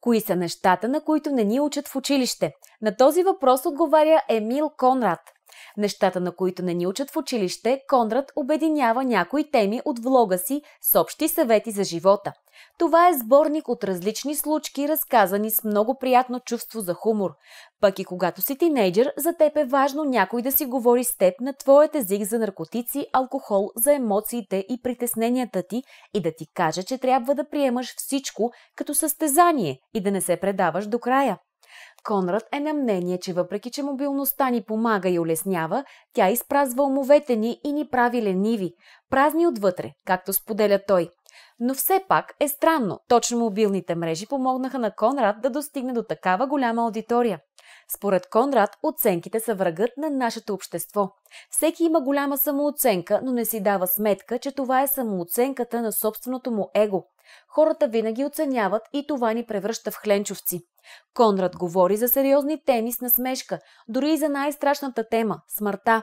Кои са нещата, на които не ни учат в училище? На този въпрос отговаря Емил Конрад – Нещата, на които не ни учат в училище, Конрад обединява някои теми от влога си с общи съвети за живота. Това е сборник от различни случки, разказани с много приятно чувство за хумор. Пък и когато си тинейджър, за теб е важно някой да си говори с теб на твоят език за наркотици, алкохол, за емоциите и притесненията ти и да ти каже, че трябва да приемаш всичко като състезание и да не се предаваш до края. Конрад е на мнение, че въпреки, че мобилността ни помага и улеснява, тя изпразва умовете ни и ни прави лениви, празни отвътре, както споделя той. Но все пак е странно, точно мобилните мрежи помогнаха на Конрад да достигне до такава голяма аудитория. Според Конрад, оценките са врагът на нашето общество. Всеки има голяма самооценка, но не си дава сметка, че това е самооценката на собственото му его. Хората винаги оценяват и това ни превръща в хленчовци. Конрад говори за сериозни теми с насмешка, дори и за най-страшната тема – смъртта.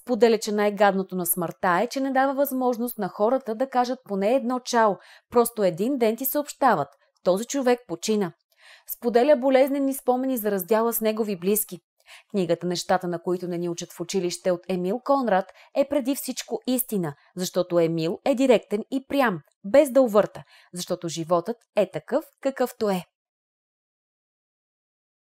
Споделя, че най-гадното на смъртта е, че не дава възможност на хората да кажат поне едно чао, просто един ден ти съобщават – този човек почина. Споделя болезнени спомени за раздяла с негови близки. Книгата «Нещата, на които не ни учат в училище» от Емил Конрад е преди всичко истина, защото Емил е директен и прям, без да увърта, защото животът е такъв какъвто е.